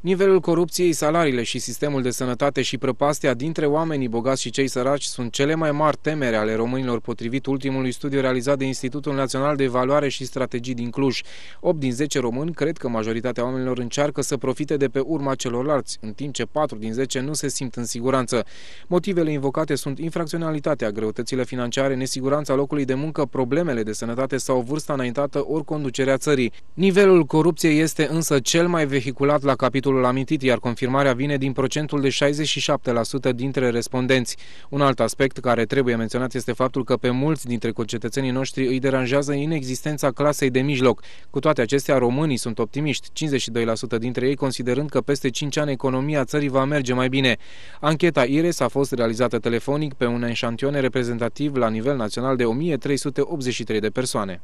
Nivelul corupției, salariile și sistemul de sănătate și prăpastia dintre oamenii bogați și cei săraci sunt cele mai mari temere ale românilor, potrivit ultimului studiu realizat de Institutul Național de Evaluare și Strategii din Cluj. 8 din 10 români cred că majoritatea oamenilor încearcă să profite de pe urma celorlalți, în timp ce 4 din 10 nu se simt în siguranță. Motivele invocate sunt infracționalitatea, greutățile financiare, nesiguranța locului de muncă, problemele de sănătate sau vârsta înaintată ori conducerea țării. Nivelul corupției este însă cel mai vehiculat la capitolul îl amintit, iar confirmarea vine din procentul de 67% dintre respondenți. Un alt aspect care trebuie menționat este faptul că pe mulți dintre concetățenii noștri îi deranjează inexistența clasei de mijloc. Cu toate acestea, românii sunt optimiști, 52% dintre ei considerând că peste 5 ani economia țării va merge mai bine. Ancheta IRES a fost realizată telefonic pe un eșantion reprezentativ la nivel național de 1383 de persoane.